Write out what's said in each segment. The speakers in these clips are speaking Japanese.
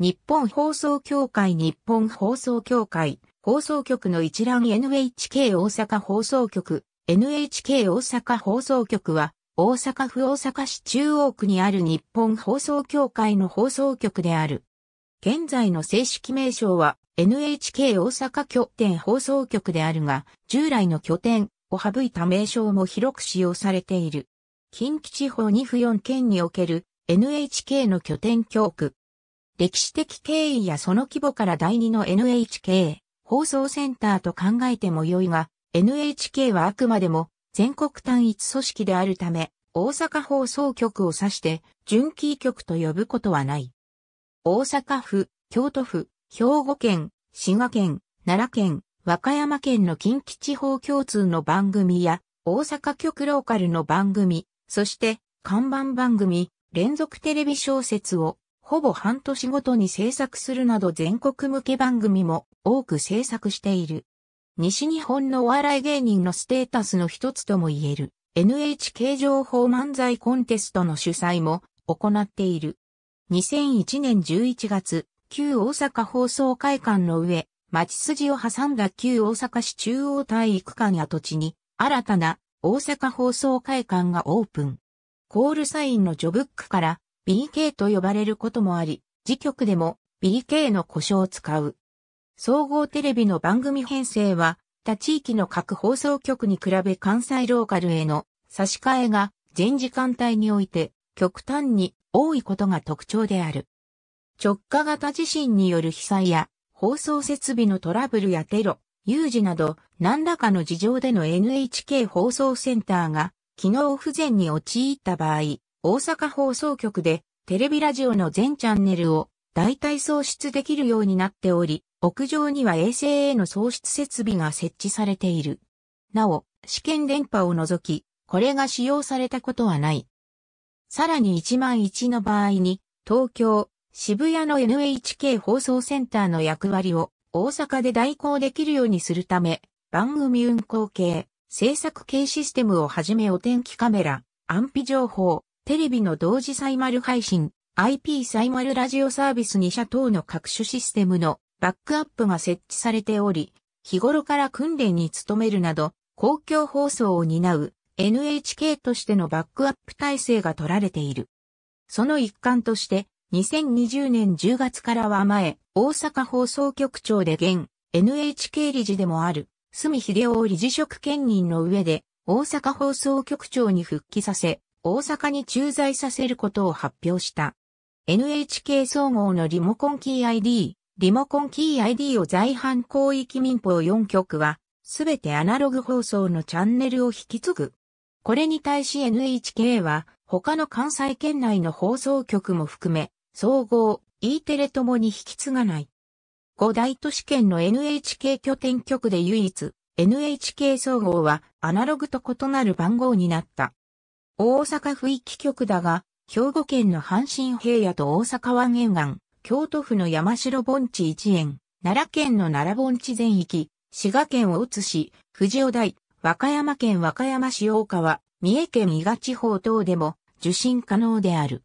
日本放送協会日本放送協会放送局の一覧 NHK 大阪放送局 NHK 大阪放送局は大阪府大阪市中央区にある日本放送協会の放送局である。現在の正式名称は NHK 大阪拠点放送局であるが、従来の拠点を省いた名称も広く使用されている。近畿地方2府4県における NHK の拠点教区、歴史的経緯やその規模から第二の NHK 放送センターと考えても良いが、NHK はあくまでも全国単一組織であるため、大阪放送局を指して準キー局と呼ぶことはない。大阪府、京都府、兵庫県、滋賀県、奈良県、和歌山県の近畿地方共通の番組や、大阪局ローカルの番組、そして、看板番組、連続テレビ小説をほぼ半年ごとに制作するなど全国向け番組も多く制作している。西日本のお笑い芸人のステータスの一つとも言える NHK 情報漫才コンテストの主催も行っている。2001年11月、旧大阪放送会館の上、町筋を挟んだ旧大阪市中央体育館や土地に、新たな大阪放送会館がオープン。コールサインのジョブックから BK と呼ばれることもあり、次局でも BK の故障を使う。総合テレビの番組編成は、他地域の各放送局に比べ関西ローカルへの差し替えが全時間帯において極端に多いことが特徴である。直下型地震による被災や放送設備のトラブルやテロ、有事など何らかの事情での NHK 放送センターが機能不全に陥った場合、大阪放送局でテレビラジオの全チャンネルを代替送出できるようになっており、屋上には衛星への送出設備が設置されている。なお、試験電波を除き、これが使用されたことはない。さらに1万1の場合に、東京、渋谷の NHK 放送センターの役割を大阪で代行できるようにするため、番組運行系、制作系システムをはじめお天気カメラ、安否情報、テレビの同時サイマル配信、IP サイマルラジオサービス2社等の各種システムのバックアップが設置されており、日頃から訓練に努めるなど、公共放送を担う NHK としてのバックアップ体制が取られている。その一環として、2020年10月からは前、大阪放送局長で現、NHK 理事でもある、住秀夫を理事職兼任の上で、大阪放送局長に復帰させ、大阪に駐在させることを発表した。NHK 総合のリモコンキー ID、リモコンキー ID を在阪広域民放4局は、すべてアナログ放送のチャンネルを引き継ぐ。これに対し NHK は、他の関西圏内の放送局も含め、総合、E テレともに引き継がない。5大都市圏の NHK 拠点局で唯一、NHK 総合はアナログと異なる番号になった。大阪府一局だが、兵庫県の阪神平野と大阪湾沿岸、京都府の山城盆地一円、奈良県の奈良盆地全域、滋賀県を移し、富藤尾台、和歌山県和歌山市大川、三重県伊賀地方等でも受信可能である。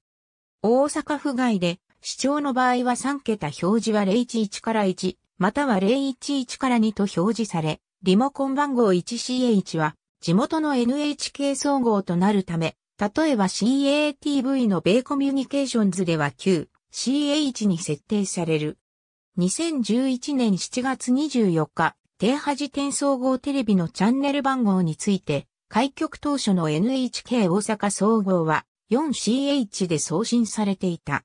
大阪府外で、市長の場合は3桁表示は011から1、または011から2と表示され、リモコン番号 1CH は地元の NHK 総合となるため、例えば CATV の米コミュニケーションズでは旧 CH に設定される。2011年7月24日、低波時点総合テレビのチャンネル番号について、開局当初の NHK 大阪総合は 4CH で送信されていた。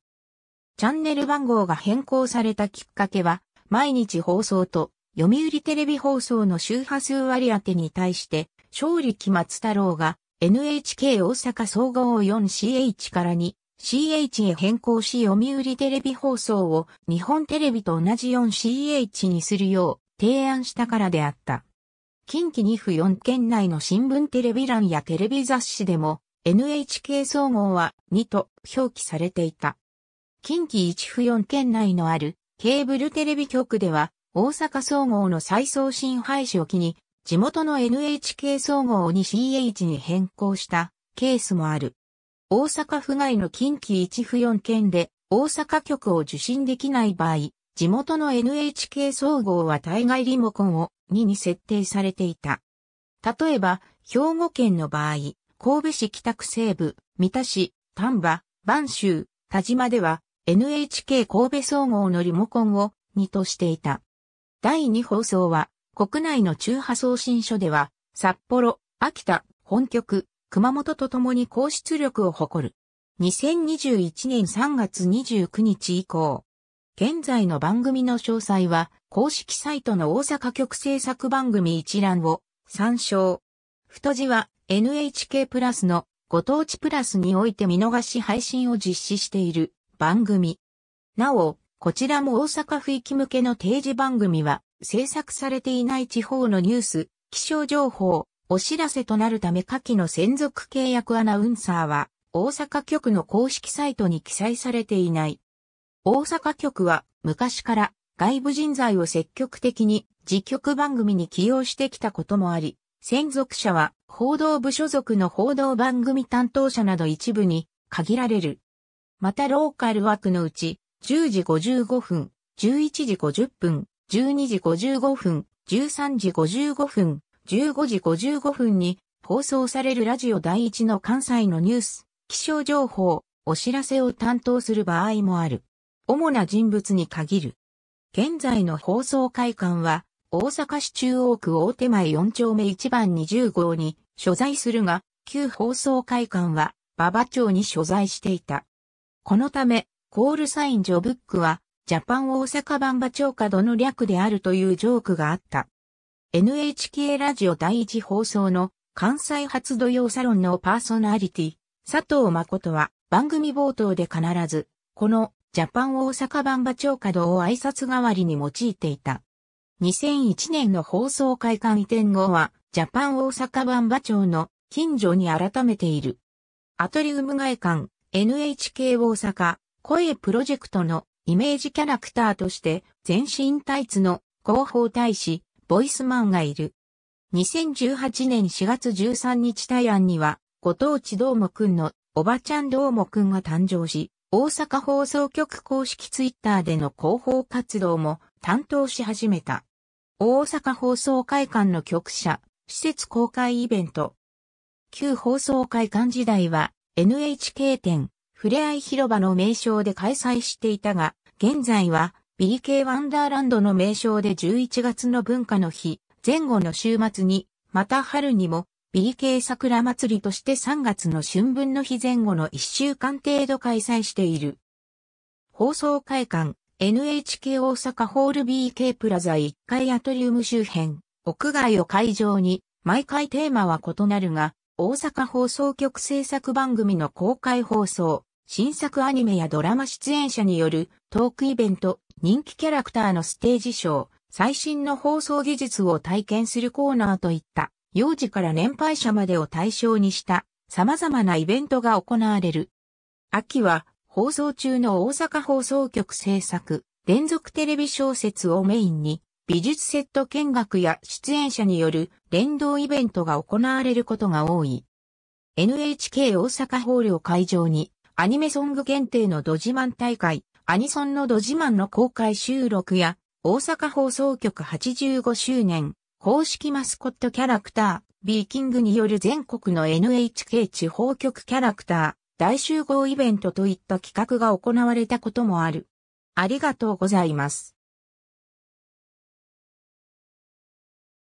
チャンネル番号が変更されたきっかけは、毎日放送と読売テレビ放送の周波数割り当てに対して、勝力松太郎が NHK 大阪総合 4CH から 2CH へ変更し読売テレビ放送を日本テレビと同じ 4CH にするよう提案したからであった。近畿2府4県内の新聞テレビ欄やテレビ雑誌でも NHK 総合は2と表記されていた。近畿1府4県内のあるケーブルテレビ局では大阪総合の再送信廃止を機に地元の NHK 総合に CH に変更したケースもある。大阪府外の近畿一府4県で大阪局を受信できない場合、地元の NHK 総合は対外リモコンを2に設定されていた。例えば、兵庫県の場合、神戸市北区西部、三田市、丹波、万州、田島では NHK 神戸総合のリモコンを2としていた。第2放送は国内の中波送信所では、札幌、秋田、本局、熊本と共に高出力を誇る。2021年3月29日以降、現在の番組の詳細は、公式サイトの大阪局制作番組一覧を参照。太字は NHK プラスのご当地プラスにおいて見逃し配信を実施している番組。なお、こちらも大阪府域向けの定時番組は制作されていない地方のニュース、気象情報、お知らせとなるため下記の専属契約アナウンサーは、大阪局の公式サイトに記載されていない。大阪局は昔から外部人材を積極的に自局番組に起用してきたこともあり、専属者は報道部所属の報道番組担当者など一部に限られる。またローカル枠のうち10時55分、11時50分、12時55分、13時55分、15時55分に放送されるラジオ第一の関西のニュース、気象情報、お知らせを担当する場合もある。主な人物に限る。現在の放送会館は、大阪市中央区大手前4丁目1番20号に所在するが、旧放送会館は馬場町に所在していた。このため、コールサインジョブックは、ジャパン大阪版馬長角の略であるというジョークがあった。NHK ラジオ第一放送の関西発土曜サロンのパーソナリティ、佐藤誠は番組冒頭で必ず、このジャパン大阪版馬長角を挨拶代わりに用いていた。2001年の放送会館移転後は、ジャパン大阪版馬長の近所に改めている。アトリウム外観、NHK 大阪、声プロジェクトのイメージキャラクターとして全身タイツの広報大使、ボイスマンがいる。2018年4月13日大安には、ご当地どうもくんのおばちゃんどうもくんが誕生し、大阪放送局公式ツイッターでの広報活動も担当し始めた。大阪放送会館の局舎、施設公開イベント。旧放送会館時代は NHK 店、ふれあい広場の名称で開催していたが、現在は BK ワンダーランドの名称で11月の文化の日、前後の週末に、また春にも BK 桜祭りとして3月の春分の日前後の1週間程度開催している。放送会館、NHK 大阪ホール BK プラザ1階アトリウム周辺、屋外を会場に、毎回テーマは異なるが、大阪放送局制作番組の公開放送、新作アニメやドラマ出演者によるトークイベント、人気キャラクターのステージショー、最新の放送技術を体験するコーナーといった、幼児から年配者までを対象にした様々なイベントが行われる。秋は放送中の大阪放送局制作、連続テレビ小説をメインに、美術セット見学や出演者による連動イベントが行われることが多い。NHK 大阪放領会場にアニメソング限定のド自慢大会、アニソンのド自慢の公開収録や、大阪放送局85周年、公式マスコットキャラクター、ビーキングによる全国の NHK 地方局キャラクター、大集合イベントといった企画が行われたこともある。ありがとうございます。